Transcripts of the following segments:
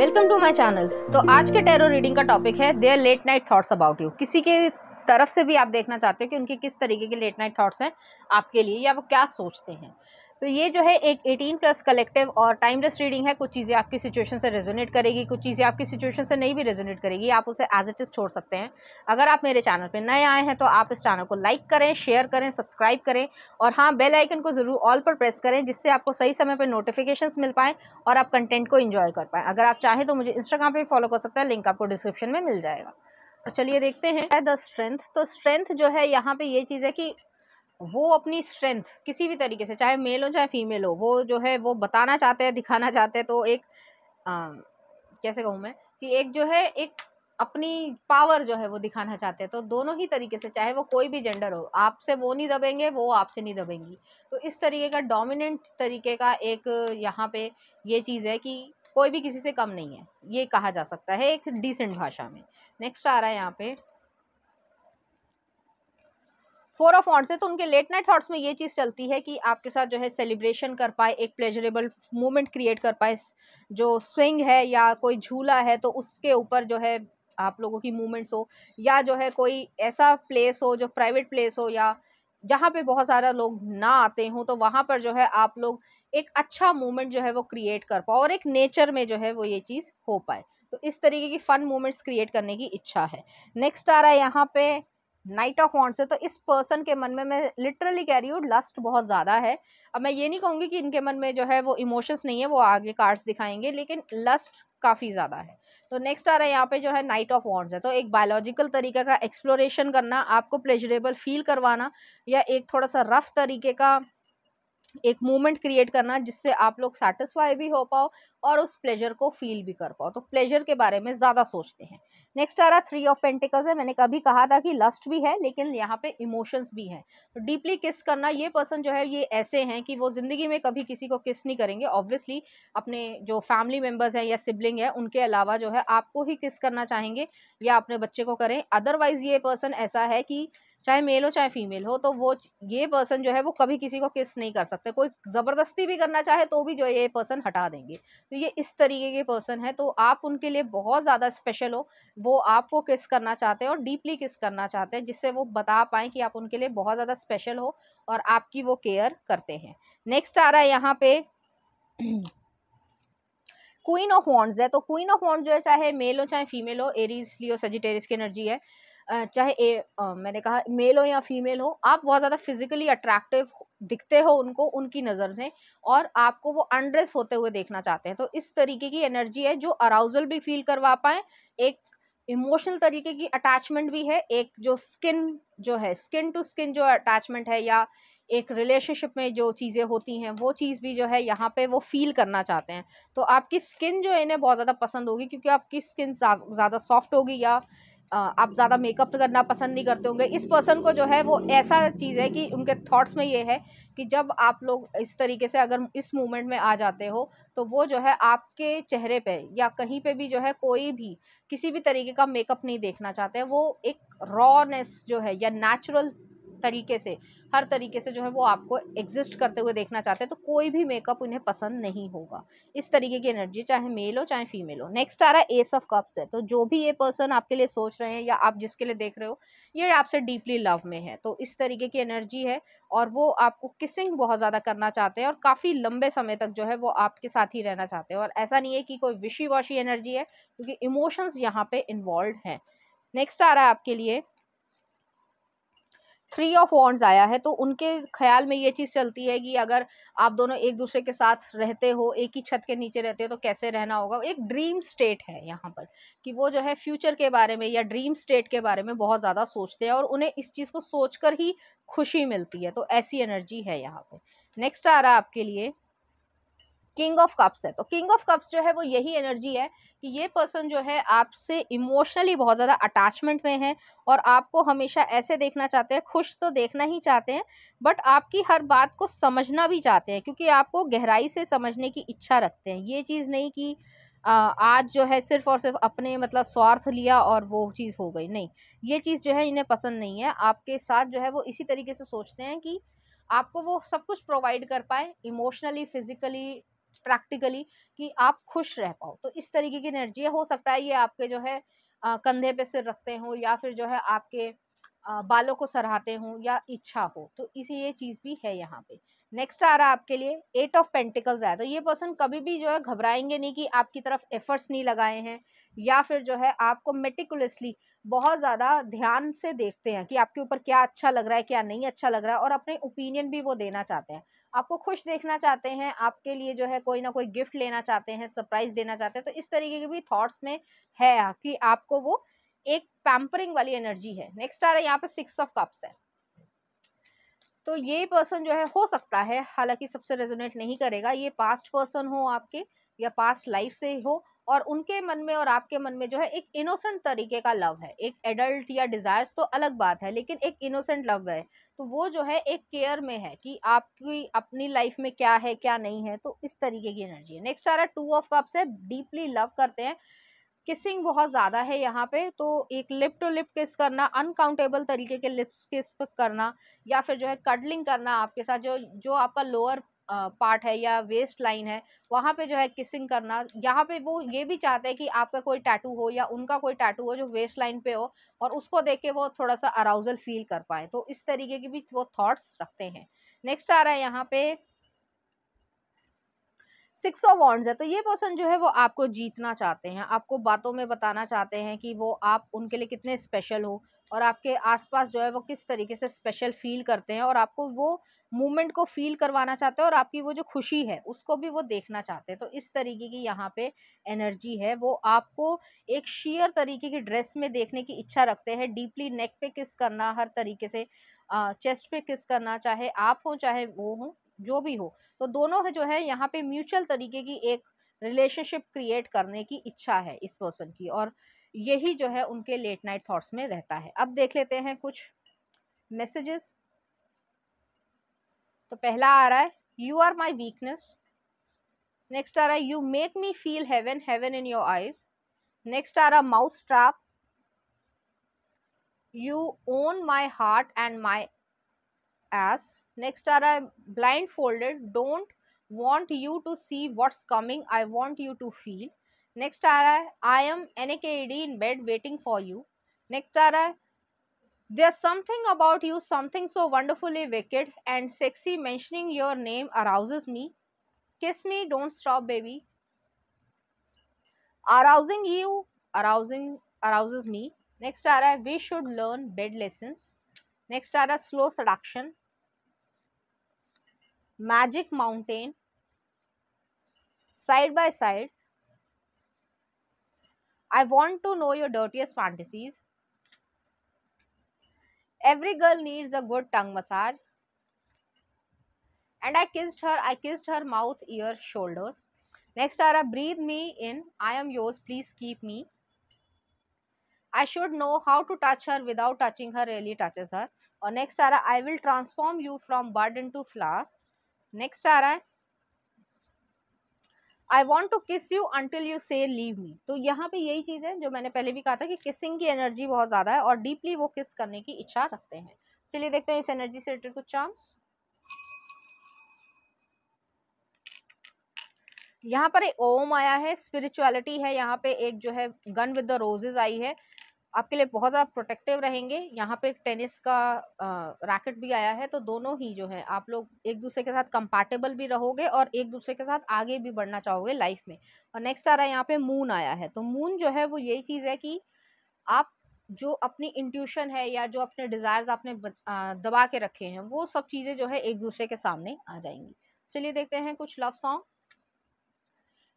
Welcome to my channel तो आज के टेरो रीडिंग का टॉपिक है their late night thoughts about you किसी के तरफ से भी आप देखना चाहते हो कि उनके किस तरीके के लेट नाइट थाट्स हैं आपके लिए या वो क्या सोचते हैं तो ये जो है एक 18 प्लस कलेक्टिव और टाइमलेस रीडिंग है कुछ चीज़ें आपकी सिचुएशन से रेजोनेट करेगी कुछ चीज़ें आपकी सिचुएशन से नहीं भी रेजोनेट करेगी आप उसे एज इट इज़ छोड़ सकते हैं अगर आप मेरे चैनल पे नए आए हैं तो आप इस चैनल को लाइक करें शेयर करें सब्सक्राइब करें और हाँ बेल आइकन को ज़रूर ऑल पर प्रेस करें जिससे आपको सही समय पर नोटिफिकेशन मिल पाएँ और आप कंटेंट को इन्जॉय कर पाएँ अगर आप चाहें तो मुझे इंस्टाग्राम पर फॉलो कर सकते हैं लिंक आपको डिस्क्रिप्शन में मिल जाएगा तो चलिए देखते हैं द स्ट्रेंथ तो स्ट्रेंथ जो है यहाँ पे ये चीज़ है कि वो अपनी स्ट्रेंथ किसी भी तरीके से चाहे मेल हो चाहे फीमेल हो वो जो है वो बताना चाहते हैं दिखाना चाहते हैं तो एक आ, कैसे कहूँ मैं कि एक जो है एक अपनी पावर जो है वो दिखाना चाहते हैं तो दोनों ही तरीके से चाहे वो कोई भी जेंडर हो आपसे वो नहीं दबेंगे वो आपसे नहीं दबेंगी तो इस तरीके का डोमिनेंट तरीके का एक यहाँ पे ये चीज़ है कि कोई भी किसी से कम नहीं है ये कहा जा सकता है एक डिसेंट भाषा में नेक्स्ट आ रहा है यहाँ पे फोर ऑफ ऑन्ट्स है तो उनके लेट नाइट थॉट्स में ये चीज़ चलती है कि आपके साथ जो है सेलिब्रेशन कर पाए एक प्लेजरेबल मोमेंट क्रिएट कर पाए जो स्विंग है या कोई झूला है तो उसके ऊपर जो है आप लोगों की मूवमेंट्स हो या जो है कोई ऐसा प्लेस हो जो प्राइवेट प्लेस हो या जहाँ पे बहुत सारा लोग ना आते हों तो वहाँ पर जो है आप लोग एक अच्छा मोमेंट जो है वो क्रिएट कर पाओ और एक नेचर में जो है वो ये चीज़ हो पाए तो इस तरीके की फ़न मोमेंट्स क्रिएट करने की इच्छा है नेक्स्ट आ रहा है यहाँ पे नाइट ऑफ वॉन्ट्स है तो इस पर्सन के मन में मैं लिटरली कह रही हूँ लस्ट बहुत ज़्यादा है अब मैं ये नहीं कहूँगी कि इनके मन में जो है वो इमोशंस नहीं है वो आगे कार्ड्स दिखाएंगे लेकिन लस्ट काफ़ी ज़्यादा है तो नेक्स्ट आ रहा है यहाँ पे जो है नाइट ऑफ वॉन्ट्स है तो एक बायोलॉजिकल तरीके का एक्सप्लोरेशन करना आपको प्लेजरेबल फील करवाना या एक थोड़ा सा रफ तरीके का एक मूवमेंट क्रिएट करना जिससे आप लोग सेटिस्फाई भी हो पाओ और उस प्लेजर को फील भी कर पाओ तो प्लेजर के बारे में ज़्यादा सोचते हैं नेक्स्ट आ रहा थ्री ऑफ पेंटिकल्स है मैंने कभी कहा था कि लस्ट भी है लेकिन यहाँ पे इमोशंस भी हैं तो डीपली किस करना ये पर्सन जो है ये ऐसे हैं कि वो ज़िंदगी में कभी किसी को किस नहीं करेंगे ऑब्वियसली अपने जो फैमिली मेम्बर्स हैं या सिबलिंग है उनके अलावा जो है आपको ही किस करना चाहेंगे या अपने बच्चे को करें अदरवाइज़ ये पर्सन ऐसा है कि चाहे मेल हो चाहे फीमेल हो तो वो ये पर्सन जो है वो कभी किसी को किस नहीं कर सकते कोई ज़बरदस्ती भी करना चाहे तो भी जो है ये पर्सन हटा देंगे तो ये इस तरीके के पर्सन है तो आप उनके लिए बहुत ज़्यादा स्पेशल हो वो आपको किस करना चाहते हैं और डीपली किस करना चाहते हैं जिससे वो बता पाएँ कि आप उनके लिए बहुत ज़्यादा स्पेशल हो और आपकी वो केयर करते हैं नेक्स्ट आ रहा है यहाँ पे क्वीन ऑफ वॉन्ड्स है तो क्वीन ऑफ वॉन्ड्स जो है चाहे मेल हो चाहे फीमेल हो एरीज लियो सजिटेरिस की एनर्जी है चाहे ए, मैंने कहा मेल हो या फीमेल हो आप बहुत ज़्यादा फिजिकली अट्रैक्टिव दिखते हो उनको उनकी नज़र से और आपको वो अनड्रेस होते हुए देखना चाहते हैं तो इस तरीके की एनर्जी है जो अराउजल भी फील करवा पाए एक इमोशनल तरीके की अटैचमेंट भी है एक जो स्किन जो है स्किन टू स्किन जो अटैचमेंट है या एक रिलेशनशिप में जो चीज़ें होती हैं वो चीज़ भी जो है यहाँ पे वो फील करना चाहते हैं तो आपकी स्किन जो है इन्हें बहुत ज़्यादा पसंद होगी क्योंकि आपकी स्किन ज़्यादा सॉफ्ट होगी या आप ज़्यादा मेकअप करना पसंद नहीं करते होंगे इस पर्सन को जो है वो ऐसा चीज़ है कि उनके थॉट्स में ये है कि जब आप लोग इस तरीके से अगर इस मूवमेंट में आ जाते हो तो वो जो है आपके चेहरे पे या कहीं पे भी जो है कोई भी किसी भी तरीके का मेकअप नहीं देखना चाहते वो एक रॉनेस जो है या नेचुरल तरीके से हर तरीके से जो है वो आपको एग्जिस्ट करते हुए देखना चाहते हैं तो कोई भी मेकअप उन्हें पसंद नहीं होगा इस तरीके की एनर्जी चाहे मेल हो चाहे फीमेल हो नेक्स्ट आ रहा है एस ऑफ कप्स है तो जो भी ये पर्सन आपके लिए सोच रहे हैं या आप जिसके लिए देख रहे हो ये आपसे डीपली लव में है तो इस तरीके की एनर्जी है और वो आपको किसिंग बहुत ज़्यादा करना चाहते हैं और काफ़ी लंबे समय तक जो है वो आपके साथ ही रहना चाहते हैं और ऐसा नहीं है कि कोई विशी वॉशी एनर्जी है क्योंकि इमोशंस यहाँ पे इन्वॉल्व हैं नेक्स्ट आ रहा है आपके लिए थ्री ऑफ वॉन्ड्स आया है तो उनके ख्याल में ये चीज़ चलती है कि अगर आप दोनों एक दूसरे के साथ रहते हो एक ही छत के नीचे रहते हो तो कैसे रहना होगा एक ड्रीम स्टेट है यहाँ पर कि वो जो है फ्यूचर के बारे में या ड्रीम स्टेट के बारे में बहुत ज़्यादा सोचते हैं और उन्हें इस चीज़ को सोच कर ही खुशी मिलती है तो ऐसी एनर्जी है यहाँ पर नेक्स्ट आ रहा है आपके लिए किंग ऑफ कप्स है तो किंग ऑफ कप्स जो है वो यही एनर्जी है कि ये पर्सन जो है आपसे इमोशनली बहुत ज़्यादा अटैचमेंट में है और आपको हमेशा ऐसे देखना चाहते हैं खुश तो देखना ही चाहते हैं बट आपकी हर बात को समझना भी चाहते हैं क्योंकि आपको गहराई से समझने की इच्छा रखते हैं ये चीज़ नहीं कि आज जो है सिर्फ और सिर्फ अपने मतलब स्वार्थ लिया और वो चीज़ हो गई नहीं ये चीज़ जो है इन्हें पसंद नहीं है आपके साथ जो है वो इसी तरीके से सोचते हैं कि आपको वो सब कुछ प्रोवाइड कर पाए इमोशनली फिज़िकली प्रैक्टिकली कि आप खुश रह पाओ तो इस तरीके की एनर्जी हो सकता है ये आपके जो है आ, कंधे पे सिर रखते हो या फिर जो है आपके आ, बालों को सराहते हो या इच्छा हो तो इसी ये चीज़ भी है यहाँ पे नेक्स्ट आ रहा है आपके लिए एट ऑफ पेंटिकल्स आया तो ये पर्सन कभी भी जो है घबराएंगे नहीं कि आपकी तरफ एफर्ट्स नहीं लगाए हैं या फिर जो है आपको मेटिकुलसली बहुत ज़्यादा ध्यान से देखते हैं कि आपके ऊपर क्या अच्छा लग रहा है क्या नहीं अच्छा लग रहा है और अपने ओपिनियन भी वो देना चाहते हैं आपको खुश देखना चाहते हैं आपके लिए जो है कोई ना कोई गिफ्ट लेना चाहते हैं सरप्राइज देना चाहते हैं तो इस तरीके के भी थॉट्स में है कि आपको वो एक पैम्परिंग वाली एनर्जी है नेक्स्ट आ रहा है यहाँ पे सिक्स ऑफ कप्स है तो ये पर्सन जो है हो सकता है हालांकि सबसे रेजोनेट नहीं करेगा ये पास्ट पर्सन हो आपके या पास्ट लाइफ से हो और उनके मन में और आपके मन में जो है एक इनोसेंट तरीके का लव है एक एडल्ट या डिज़ायर्स तो अलग बात है लेकिन एक इनोसेंट लव है तो वो जो है एक केयर में है कि आपकी अपनी लाइफ में क्या है क्या नहीं है तो इस तरीके की एनर्जी है नेक्स्ट आ रहा है टू ऑफ कप्स है डीपली लव करते हैं किसिंग बहुत ज़्यादा है यहाँ पे तो एक लिप टू लिप किस करना अनकाउंटेबल तरीके के लिप्स किस करना या फिर जो है कडलिंग करना आपके साथ जो जो आपका लोअर पार्ट है या वेस्ट लाइन है वहाँ पे जो है किसिंग करना यहाँ पे वो ये भी चाहते हैं कि आपका कोई टैटू हो या उनका कोई टैटू हो जो वेस्ट लाइन पे हो और उसको देख के वो थोड़ा सा अराउजल फील कर पाए तो इस तरीके की भी वो थाट्स रखते हैं नेक्स्ट आ रहा है यहाँ पे सिक्स ऑफ वॉन्ड्स है तो ये पर्सन जो है वो आपको जीतना चाहते हैं आपको बातों में बताना चाहते हैं कि वो आप उनके लिए कितने स्पेशल हो और आपके आसपास जो है वो किस तरीके से स्पेशल फील करते हैं और आपको वो मूवमेंट को फील करवाना चाहते हैं और आपकी वो जो खुशी है उसको भी वो देखना चाहते हैं तो इस तरीके की यहाँ पे एनर्जी है वो आपको एक शेयर तरीके की ड्रेस में देखने की इच्छा रखते हैं डीपली नेक पे किस करना हर तरीके से चेस्ट पे किस करना चाहे आप हों चाहे वो हों जो भी हो तो दोनों जो है यहाँ पे म्यूचुअल तरीके की एक रिलेशनशिप क्रिएट करने की इच्छा है इस पर्सन की और यही जो है उनके लेट नाइट थॉट्स में रहता है अब देख लेते हैं कुछ मैसेजेस तो पहला आ रहा है you are my weakness next आ रहा है you make me feel heaven heaven in your eyes next आ रहा mouth trap you own my heart and my as next are i uh, blindfolded don't want you to see what's coming i want you to feel next are i uh, i am naked in bed waiting for you next are i uh, there's something about you something so wonderfully wicked and sexy mentioning your name arouses me kiss me don't stop baby arousing you arousing arouses me next are i we should learn bed lessons next are a slow seduction Magic Mountain side by side. I want to know your dirtiest fantasies. Every girl needs a good tongue massage. And I kissed her. I kissed her mouth, ear, shoulders. Next ara, breathe me in. I am yours. Please keep me. I should know how to touch her without touching her really touches her. Or next ara, I will transform you from bud into flower. Next आ रहा है I want to kiss you until you say leave me तो यहाँ पे यही चीज़ है जो मैंने पहले भी कहा था कि किसिंग की एनर्जी बहुत ज़्यादा है और डीपली वो किस करने की इच्छा रखते हैं चलिए देखते हैं इस एनर्जी से रिलेटेड कुछ चांस यहाँ पर एक ओम आया है स्पिरिचुअलिटी है यहाँ पे एक जो है गन विद द रोजेज आई है आपके लिए बहुत ज़्यादा प्रोटेक्टिव रहेंगे यहाँ पे टेनिस का रैकेट भी आया है तो दोनों ही जो है आप लोग एक दूसरे के साथ कंपैटिबल भी रहोगे और एक दूसरे के साथ आगे भी बढ़ना चाहोगे लाइफ में और नेक्स्ट आ रहा है यहाँ पे मून आया है तो मून जो है वो यही चीज़ है कि आप जो अपनी इंट्यूशन है या जो अपने डिज़ायर्स आपने दबा के रखे हैं वो सब चीज़ें जो है एक दूसरे के सामने आ जाएंगी चलिए देखते हैं कुछ love song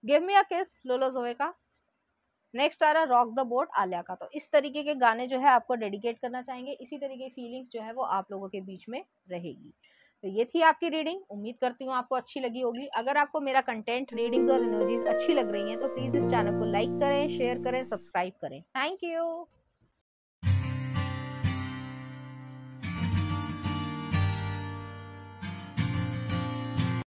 give me a kiss लोलो जोए का नेक्स्ट आ रहा रॉक द बोट आलिया का तो इस तरीके के गाने जो है आपको डेडिकेट करना चाहेंगे इसी तरीके की फीलिंग्स जो है वो आप लोगों के बीच में रहेगी तो ये थी आपकी रीडिंग उम्मीद करती हूँ आपको अच्छी लगी होगी अगर आपको मेरा कंटेंट रीडिंग्स और एनर्जीज अच्छी लग रही हैं तो प्लीज़ इस चैनल को लाइक करें शेयर करें सब्सक्राइब करें थैंक यू